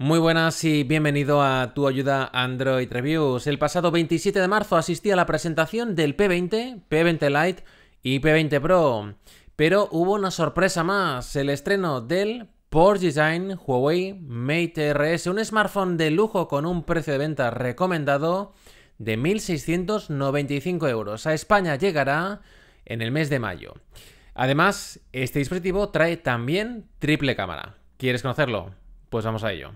Muy buenas y bienvenido a Tu Ayuda Android Reviews. El pasado 27 de marzo asistí a la presentación del P20, P20 Lite y P20 Pro. Pero hubo una sorpresa más, el estreno del por Design Huawei Mate RS, un smartphone de lujo con un precio de venta recomendado de 1.695 euros. A España llegará en el mes de mayo. Además, este dispositivo trae también triple cámara. ¿Quieres conocerlo? Pues vamos a ello.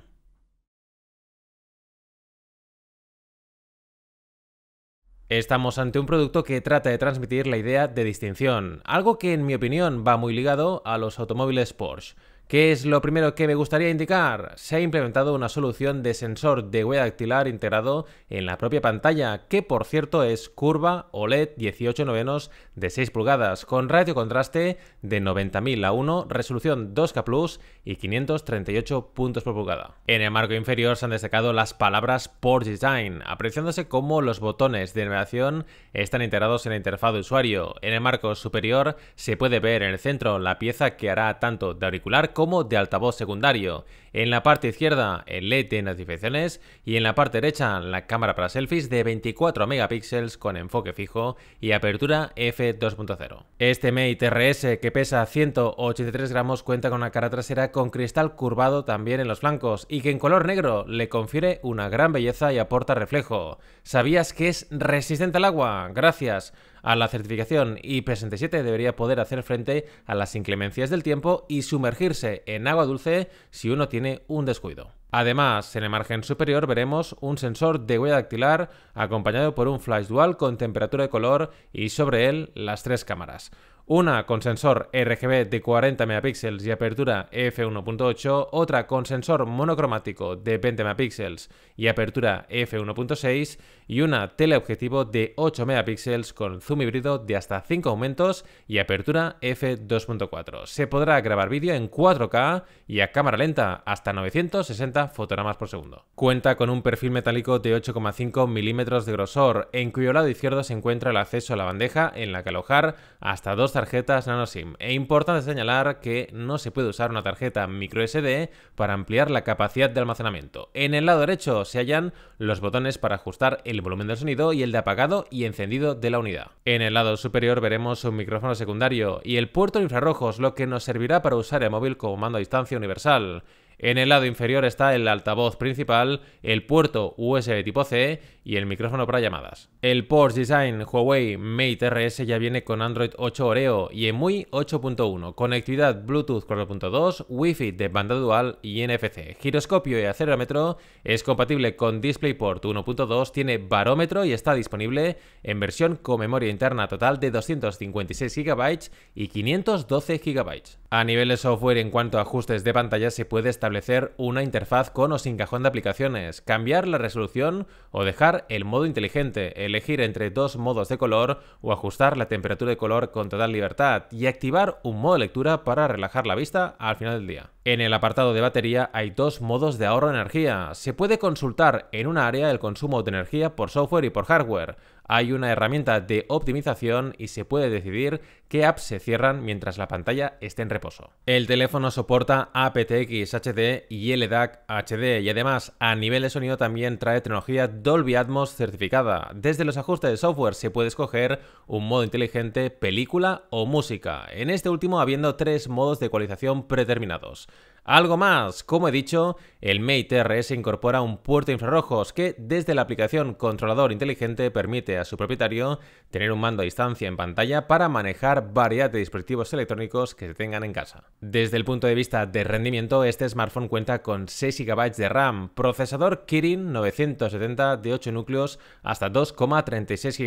Estamos ante un producto que trata de transmitir la idea de distinción, algo que en mi opinión va muy ligado a los automóviles Porsche. ¿Qué es lo primero que me gustaría indicar? Se ha implementado una solución de sensor de huella dactilar integrado en la propia pantalla, que por cierto es curva OLED 18 novenos de 6 pulgadas, con ratio contraste de 90.000 a 1, resolución 2K Plus y 538 puntos por pulgada. En el marco inferior se han destacado las palabras por Design, apreciándose cómo los botones de navegación están integrados en la interfaz de usuario. En el marco superior se puede ver en el centro la pieza que hará tanto de auricular como de altavoz secundario. En la parte izquierda el LED de notificaciones y en la parte derecha la cámara para selfies de 24 megapíxeles con enfoque fijo y apertura f2.0. Este Mate TRS que pesa 183 gramos cuenta con una cara trasera con cristal curvado también en los flancos y que en color negro le confiere una gran belleza y aporta reflejo. ¿Sabías que es resistente al agua? Gracias a la certificación IP67 debería poder hacer frente a las inclemencias del tiempo y sumergirse en agua dulce si uno tiene un descuido. Además, en el margen superior veremos un sensor de huella dactilar acompañado por un flash dual con temperatura de color y sobre él las tres cámaras. Una con sensor RGB de 40 megapíxeles y apertura f1.8, otra con sensor monocromático de 20 megapíxeles y apertura f1.6 y una teleobjetivo de 8 megapíxeles con zoom híbrido de hasta 5 aumentos y apertura f2.4. Se podrá grabar vídeo en 4K y a cámara lenta hasta 960 fotogramas por segundo. Cuenta con un perfil metálico de 8,5 milímetros de grosor, en cuyo lado izquierdo se encuentra el acceso a la bandeja en la que alojar hasta 2. Tarjetas tarjetas NanoSIM. E importante señalar que no se puede usar una tarjeta microSD para ampliar la capacidad de almacenamiento. En el lado derecho se hallan los botones para ajustar el volumen del sonido y el de apagado y encendido de la unidad. En el lado superior veremos un micrófono secundario y el puerto de infrarrojos, lo que nos servirá para usar el móvil como mando a distancia universal. En el lado inferior está el altavoz principal, el puerto USB tipo C y el micrófono para llamadas. El Porsche Design Huawei Mate RS ya viene con Android 8 Oreo y EMUI 8.1, conectividad Bluetooth 4.2, Wi-Fi de banda dual y NFC, giroscopio y acelerómetro, es compatible con DisplayPort 1.2, tiene barómetro y está disponible en versión con memoria interna total de 256 GB y 512 GB. A nivel de software, en cuanto a ajustes de pantalla, se puede establecer establecer una interfaz con o sin cajón de aplicaciones, cambiar la resolución o dejar el modo inteligente, elegir entre dos modos de color o ajustar la temperatura de color con total libertad y activar un modo de lectura para relajar la vista al final del día. En el apartado de batería hay dos modos de ahorro de energía. Se puede consultar en una área el consumo de energía por software y por hardware hay una herramienta de optimización y se puede decidir qué apps se cierran mientras la pantalla esté en reposo. El teléfono soporta aptX HD y LDAC HD y además a nivel de sonido también trae tecnología Dolby Atmos certificada. Desde los ajustes de software se puede escoger un modo inteligente, película o música, en este último habiendo tres modos de ecualización predeterminados. Algo más, como he dicho, el Mate RS incorpora un puerto infrarrojos que desde la aplicación Controlador Inteligente permite a su propietario tener un mando a distancia en pantalla para manejar variedad de dispositivos electrónicos que se tengan en casa. Desde el punto de vista de rendimiento, este smartphone cuenta con 6 GB de RAM, procesador Kirin 970 de 8 núcleos hasta 2,36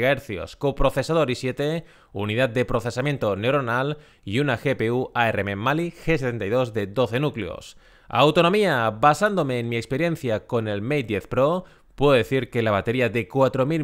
GHz, coprocesador i7, unidad de procesamiento neuronal y una GPU ARM Mali G72 de 12 núcleos Autonomía, basándome en mi experiencia con el Mate 10 Pro, puedo decir que la batería de 4.000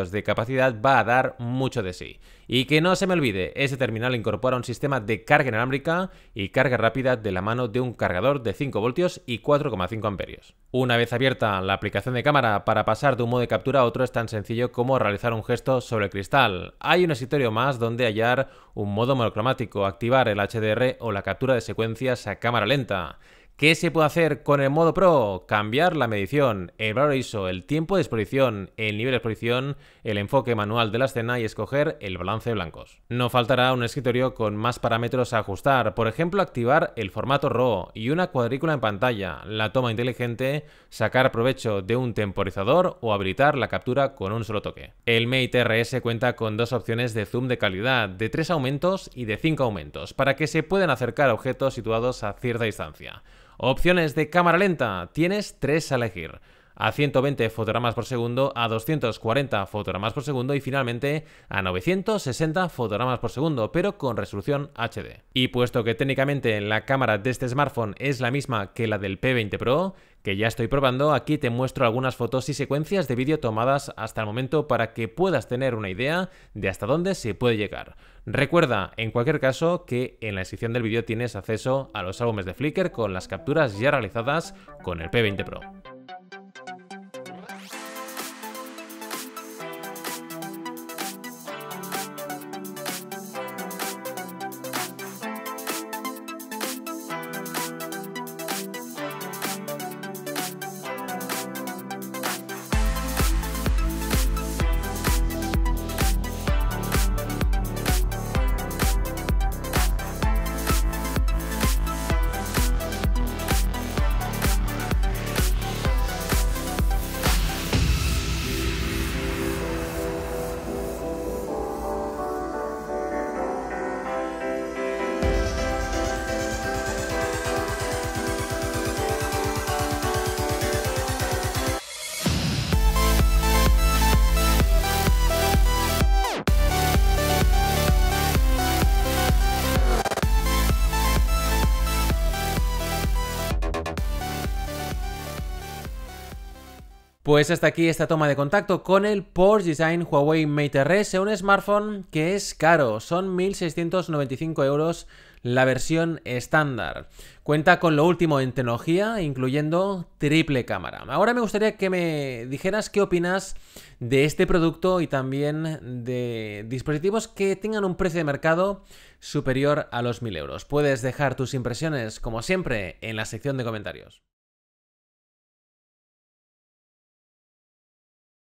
mAh de capacidad va a dar mucho de sí. Y que no se me olvide, ese terminal incorpora un sistema de carga inalámbrica y carga rápida de la mano de un cargador de 5 voltios y 4,5 amperios. Una vez abierta la aplicación de cámara para pasar de un modo de captura a otro es tan sencillo como realizar un gesto sobre el cristal. Hay un escritorio más donde hallar un modo monocromático, activar el HDR o la captura de secuencias a cámara lenta. ¿Qué se puede hacer con el modo Pro? Cambiar la medición, el valor ISO, el tiempo de exposición, el nivel de exposición, el enfoque manual de la escena y escoger el balance de blancos. No faltará un escritorio con más parámetros a ajustar, por ejemplo activar el formato RAW y una cuadrícula en pantalla, la toma inteligente, sacar provecho de un temporizador o habilitar la captura con un solo toque. El Mate RS cuenta con dos opciones de zoom de calidad, de 3 aumentos y de 5 aumentos, para que se puedan acercar objetos situados a cierta distancia Opciones de cámara lenta, tienes tres a elegir a 120 fotogramas por segundo, a 240 fotogramas por segundo y finalmente a 960 fotogramas por segundo, pero con resolución HD. Y puesto que técnicamente la cámara de este smartphone es la misma que la del P20 Pro, que ya estoy probando, aquí te muestro algunas fotos y secuencias de vídeo tomadas hasta el momento para que puedas tener una idea de hasta dónde se puede llegar. Recuerda, en cualquier caso, que en la descripción del vídeo tienes acceso a los álbumes de Flickr con las capturas ya realizadas con el P20 Pro. Pues hasta aquí esta toma de contacto con el Porsche Design Huawei Mate RS, un smartphone que es caro, son 1.695 euros la versión estándar. Cuenta con lo último en tecnología, incluyendo triple cámara. Ahora me gustaría que me dijeras qué opinas de este producto y también de dispositivos que tengan un precio de mercado superior a los 1.000 euros. Puedes dejar tus impresiones, como siempre, en la sección de comentarios.